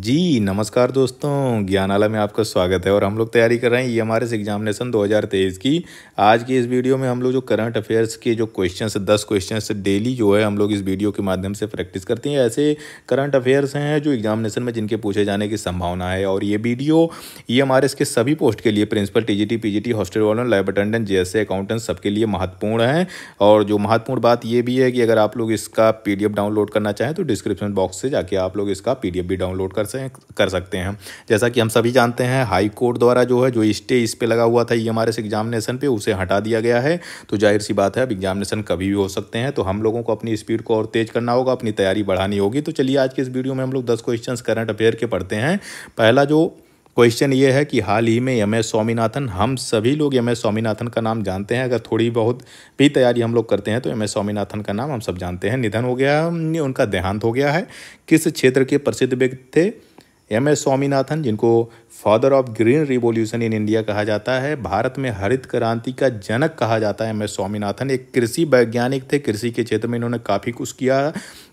जी नमस्कार दोस्तों ज्ञानाला में आपका स्वागत है और हम लोग तैयारी कर रहे हैं ये हमारे एग्जामिनेशन 2023 की आज की इस वीडियो में हम लोग जो करंट अफेयर्स के जो क्वेश्चंस दस क्वेश्चंस डेली जो है हम लोग इस वीडियो के माध्यम से प्रैक्टिस करते हैं ऐसे करंट अफेयर्स हैं जो एग्जामिनेशन में जिनके पूछे जाने की संभावना है और ये वीडियो ये हमारे इसके सभी पोस्ट के लिए principal T G P G T hostel warden lab attendant J accountant सबके लिए महत्वपूर्ण है और जो महत्वपूर्ण बात ये भी है कि अगर आप लोग इसका पी डाउनलोड करना चाहें तो डिस्क्रिप्शन बॉक्स से जाके आप लोग इसका पी भी डाउनलोड कर कर से कर सकते हैं जैसा कि हम सभी जानते हैं हाई कोर्ट द्वारा जो है जो स्टे इस पर लगा हुआ था ई एग्जामिनेशन पर उसे हटा दिया गया है तो जाहिर सी बात है अब एग्जामिनेशन कभी भी हो सकते हैं तो हम लोगों को अपनी स्पीड को और तेज़ करना होगा अपनी तैयारी बढ़ानी होगी तो चलिए आज के इस वीडियो में हम लोग दस क्वेश्चन करंट अफेयर के पढ़ते हैं पहला जो क्वेश्चन ये है कि हाल ही में एम एस स्वामीनाथन हम सभी लोग एम एस स्वामीनाथन का नाम जानते हैं अगर थोड़ी बहुत भी तैयारी हम लोग करते हैं तो एम एस स्वामीनाथन का नाम हम सब जानते हैं निधन हो गया उनका देहांत हो गया है किस क्षेत्र के प्रसिद्ध व्यक्ति थे एम एस स्वामीनाथन जिनको father of green revolution in India कहा जाता है भारत में हरित क्रांति का जनक कहा जाता है एम एस स्वामीनाथन एक कृषि वैज्ञानिक थे कृषि के क्षेत्र में इन्होंने काफ़ी कुछ किया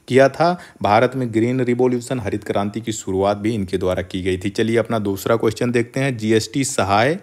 किया था भारत में ग्रीन रिवोल्यूशन हरित क्रांति की शुरुआत भी इनके द्वारा की गई थी चलिए अपना दूसरा क्वेश्चन देखते हैं जीएसटी सहाय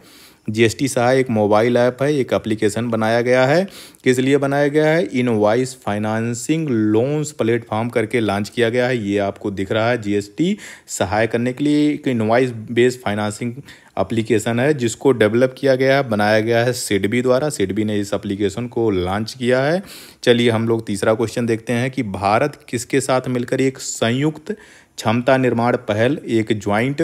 जीएसटी सहाय एक मोबाइल ऐप है एक एप्लीकेशन बनाया गया है किस लिए बनाया गया है invoice financing loans platform करके लॉन्च किया गया है ये आपको दिख रहा है जीएसटी सहाय करने के लिए एक इनवाइस बेस्ड फाइनेंसिंग एप्लीकेशन है जिसको डेवलप किया गया है बनाया गया है सिडबी द्वारा सिडबी ने इस एप्लीकेशन को लॉन्च किया है चलिए हम लोग तीसरा क्वेश्चन देखते हैं कि भारत किसके साथ मिलकर एक संयुक्त क्षमता निर्माण पहल एक ज्वाइंट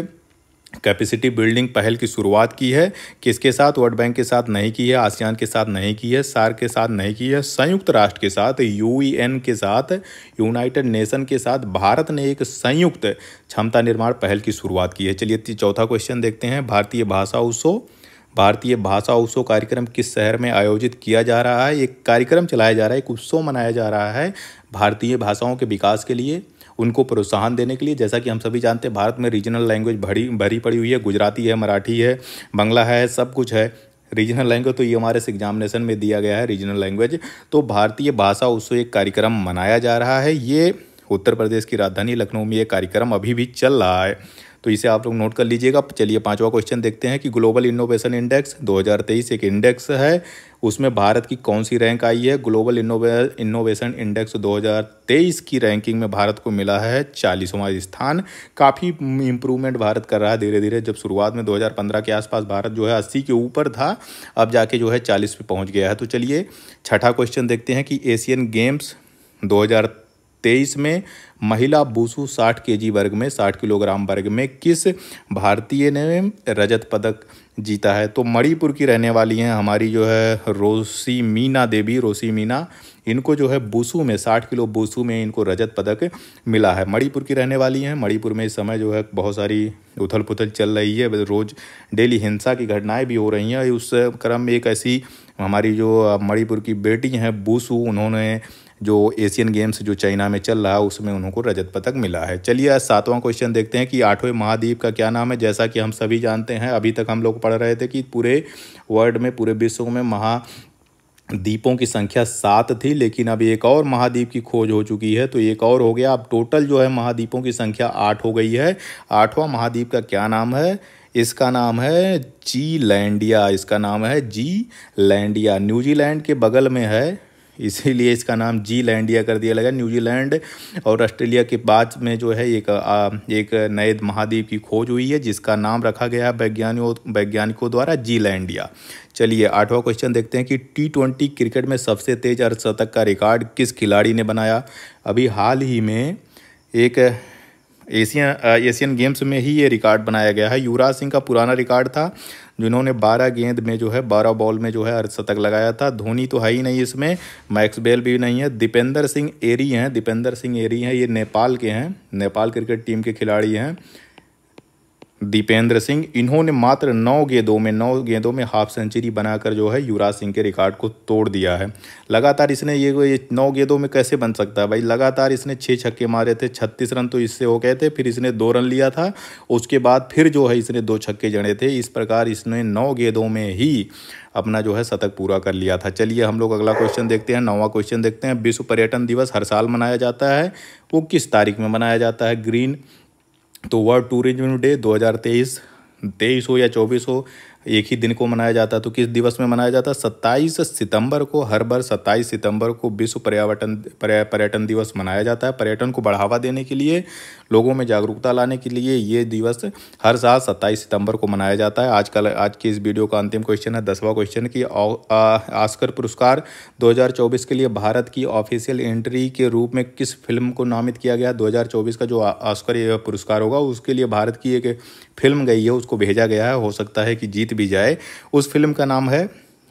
कैपेसिटी बिल्डिंग पहल की शुरुआत की है किसके साथ वर्ल्ड बैंक के साथ नहीं की है आसियान के साथ नहीं की है सार के साथ नहीं की है संयुक्त राष्ट्र के साथ यूएन e के साथ यूनाइटेड नेशन के साथ भारत ने एक संयुक्त क्षमता निर्माण पहल की शुरुआत की है चलिए चौथा क्वेश्चन देखते हैं भारतीय भाषा उत्सव भारतीय भाषा उत्सव कार्यक्रम किस शहर में आयोजित किया जा रहा है एक कार्यक्रम चलाया जा रहा है एक उत्सव मनाया जा रहा है भारतीय भाषाओं के विकास के लिए उनको प्रोत्साहन देने के लिए जैसा कि हम सभी जानते हैं भारत में रीजनल लैंग्वेज भरी भरी पड़ी हुई है गुजराती है मराठी है बंगला है सब कुछ है रीजनल लैंग्वेज तो ये हमारे इस एग्जामिनेशन में दिया गया है रीजनल लैंग्वेज तो भारतीय भाषा उत्सव एक कार्यक्रम मनाया जा रहा है ये उत्तर प्रदेश की राजधानी लखनऊ में ये कार्यक्रम अभी भी चल रहा है तो इसे आप लोग नोट कर लीजिएगा चलिए पाँचवा क्वेश्चन देखते हैं कि ग्लोबल इनोवेशन इंडेक्स 2023 एक इंडेक्स है उसमें भारत की कौन सी रैंक आई है ग्लोबल इनोवे इनोवेशन इंडेक्स 2023 की रैंकिंग में भारत को मिला है चालीसवां स्थान काफ़ी इम्प्रूवमेंट भारत कर रहा है धीरे धीरे जब शुरुआत में 2015 के आसपास भारत जो है 80 के ऊपर था अब जाके जो है 40 पे पहुंच गया है तो चलिए छठा क्वेश्चन देखते हैं कि एशियन गेम्स तेईस में महिला बूसू 60 केजी वर्ग में 60 किलोग्राम वर्ग में किस भारतीय ने रजत पदक जीता है तो मणिपुर की रहने वाली हैं हमारी जो है रोसी मीना देवी रोसी मीना इनको जो है बूसू में 60 किलो बूसू में इनको रजत पदक मिला है मणिपुर की रहने वाली हैं मणिपुर में इस समय जो है बहुत सारी उथल पुथल चल रही है रोज़ डेली हिंसा की घटनाएं भी हो रही हैं उस क्रम में एक ऐसी हमारी जो मणिपुर की बेटी हैं बूसू उन्होंने जो एशियन गेम्स जो चाइना में चल रहा है उसमें उन्होंने रजत पदक मिला है चलिए आज सातवां क्वेश्चन देखते हैं कि आठवें महाद्वीप का क्या नाम है जैसा कि हम सभी जानते हैं अभी तक हम लोग पढ़ रहे थे कि पूरे वर्ल्ड में पूरे विश्व में महा द्वीपों की संख्या सात थी लेकिन अब एक और महाद्वीप की खोज हो चुकी है तो एक और हो गया अब टोटल जो है महाद्वीपों की संख्या आठ हो गई है आठवां महाद्वीप का क्या नाम है इसका नाम है जी लैंडिया इसका नाम है जी लैंडिया न्यूजीलैंड के बगल में है इसीलिए इसका नाम जी लैंडिया कर दिया लगा न्यूजीलैंड और ऑस्ट्रेलिया के बाद में जो है एक आ, एक नए महाद्वीप की खोज हुई है जिसका नाम रखा गया है वैज्ञानिकों वैज्ञानिकों द्वारा जी लैंडिया चलिए आठवां क्वेश्चन देखते हैं कि टी ट्वेंटी क्रिकेट में सबसे तेज अर्धशतक का रिकॉर्ड किस खिलाड़ी ने बनाया अभी हाल ही में एक एशिया एशियन गेम्स में ही ये रिकॉर्ड बनाया गया है युवराज सिंह का पुराना रिकॉर्ड था जिन्होंने 12 गेंद में जो है 12 बॉल में जो है अर्धशतक लगाया था धोनी तो है ही नहीं इसमें मैक्स बेल भी नहीं है दीपेंद्र सिंह एरी हैं दीपेंद्र सिंह एरी हैं ये नेपाल के हैं नेपाल क्रिकेट टीम के खिलाड़ी हैं दीपेंद्र सिंह इन्होंने मात्र नौ गेंदों में नौ गेंदों में हाफ सेंचुरी बनाकर जो है युवराज सिंह के रिकॉर्ड को तोड़ दिया है लगातार इसने ये, ये नौ गेंदों में कैसे बन सकता है भाई लगातार इसने छः छक्के मारे थे छत्तीस रन तो इससे हो गए थे फिर इसने दो रन लिया था उसके बाद फिर जो है इसने दो छक्के जड़े थे इस प्रकार इसने नौ गेंदों में ही अपना जो है शतक पूरा कर लिया था चलिए हम लोग अगला क्वेश्चन देखते हैं नौवा क्वेश्चन देखते हैं विश्व पर्यटन दिवस हर साल मनाया जाता है वो किस तारीख में मनाया जाता है ग्रीन तो वर्ल्ड टूरिज्म डे 2023 तेईस हो या चौबीस हो एक ही दिन को मनाया जाता है तो किस दिवस में मनाया जाता है सत्ताईस सितंबर को हर बार सत्ताईस सितंबर को विश्व पर्यावरण पर्यटन दिवस मनाया जाता है पर्यटन को बढ़ावा देने के लिए लोगों में जागरूकता लाने के लिए ये दिवस हर साल सत्ताईस सितंबर को मनाया जाता है आजकल आज की इस वीडियो का अंतिम क्वेश्चन है दसवां क्वेश्चन कि आस्कर पुरस्कार 2024 के लिए भारत की ऑफिशियल एंट्री के रूप में किस फिल्म को नामित किया गया 2024 का जो ऑस्कर पुरस्कार होगा उसके लिए भारत की एक फिल्म गई है उसको भेजा गया है हो सकता है कि जीत भी जाए उस फिल्म का नाम है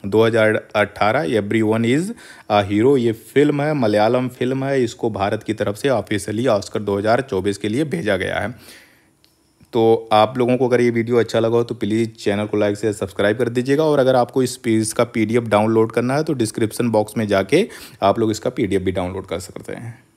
2018 everyone is a hero ये फिल्म है मलयालम फिल्म है इसको भारत की तरफ से ऑफिशियली ऑस्कर 2024 के लिए भेजा गया है तो आप लोगों को अगर ये वीडियो अच्छा लगा हो तो प्लीज़ चैनल को लाइक से सब्सक्राइब कर दीजिएगा और अगर आपको इस पीज का पीडीएफ डाउनलोड करना है तो डिस्क्रिप्शन बॉक्स में जाके आप लोग इसका पीडीएफ भी डाउनलोड कर सकते हैं